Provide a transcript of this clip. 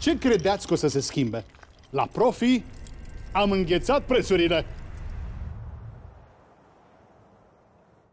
Ce credeți că o să se schimbe? La profi am înghețat prețurile.